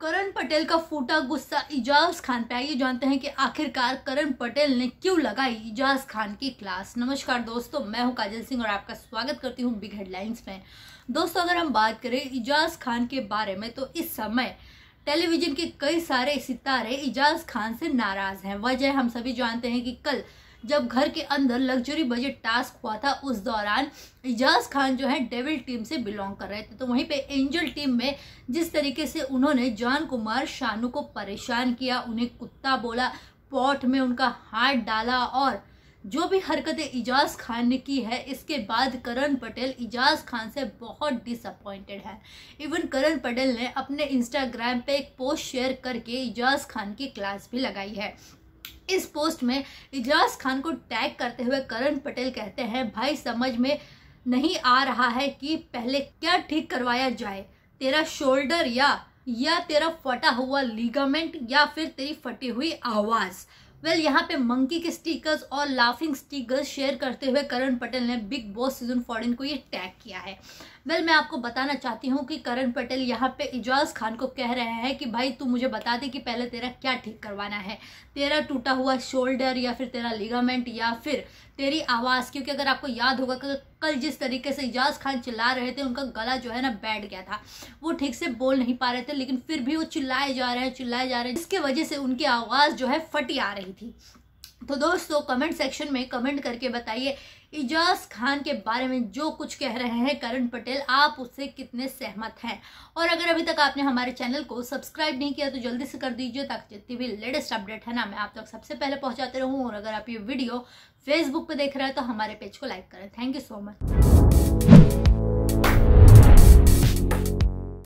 करण पटेल का फूटा गुस्सा इजाज खान पे आइए जानते हैं कि आखिरकार करण पटेल ने क्यों लगाई इजाज खान की क्लास नमस्कार दोस्तों मैं हूं काजल सिंह और आपका स्वागत करती हूं बिग हेडलाइंस में दोस्तों अगर हम बात करें इजाज खान के बारे में तो इस समय टेलीविजन के कई सारे सितारे इजाज खान से नाराज हैं वजह हम सभी जानते हैं कि कल जब घर के अंदर लग्जरी बजट टास्क हुआ था उस दौरान एजाज खान जो है डेविल टीम से बिलोंग कर रहे थे तो वहीं पे एंजल टीम में जिस तरीके से उन्होंने जॉन कुमार शानू को परेशान किया उन्हें कुत्ता बोला पॉट में उनका हाथ डाला और जो भी हरकतें इजाज़ खान ने की है इसके बाद करण पटेल इजाज़ खान से बहुत डिसअपॉइंटेड है इवन करण पटेल ने अपने इंस्टाग्राम पे एक पोस्ट शेयर करके इजाज़ खान की क्लास भी लगाई है इस पोस्ट में इजाज खान को टैग करते हुए करण पटेल कहते हैं भाई समझ में नहीं आ रहा है कि पहले क्या ठीक करवाया जाए तेरा शोल्डर या या तेरा फटा हुआ लिगामेंट या फिर तेरी फटी हुई आवाज़ वेल well, यहाँ पे मंकी के स्टिकर्स और लाफिंग स्टिकर्स शेयर करते हुए करण पटेल ने बिग बॉस सीजन फोर्टीन को ये टैग किया है वेल well, मैं आपको बताना चाहती हूँ कि करण पटेल यहाँ पे इजाज खान को कह रहे हैं कि भाई तू मुझे बता दे कि पहले तेरा क्या ठीक करवाना है तेरा टूटा हुआ शोल्डर या फिर तेरा लिगामेंट या फिर तेरी आवाज़ क्योंकि अगर आपको याद होगा कल जिस तरीके से इजाज खान चिल्ला रहे थे उनका गला जो है ना बैठ गया था वो ठीक से बोल नहीं पा रहे थे लेकिन फिर भी वो चिल्लाए जा रहे हैं चिल्लाए जा रहे हैं जिसके वजह से उनकी आवाज़ जो है फटी आ रही थी तो दोस्तों कमेंट सेक्शन में कमेंट करके बताइए इजाज खान के बारे में जो कुछ कह रहे हैं करण पटेल आप उससे कितने सहमत हैं और अगर अभी तक आपने हमारे चैनल को सब्सक्राइब नहीं किया तो जल्दी से कर दीजिए ताकि जितनी भी लेटेस्ट अपडेट है ना मैं आप तक सबसे पहले पहुंचाते रहूं और अगर आप ये वीडियो फेसबुक पर देख रहे हैं तो हमारे पेज को लाइक करें थैंक यू सो मच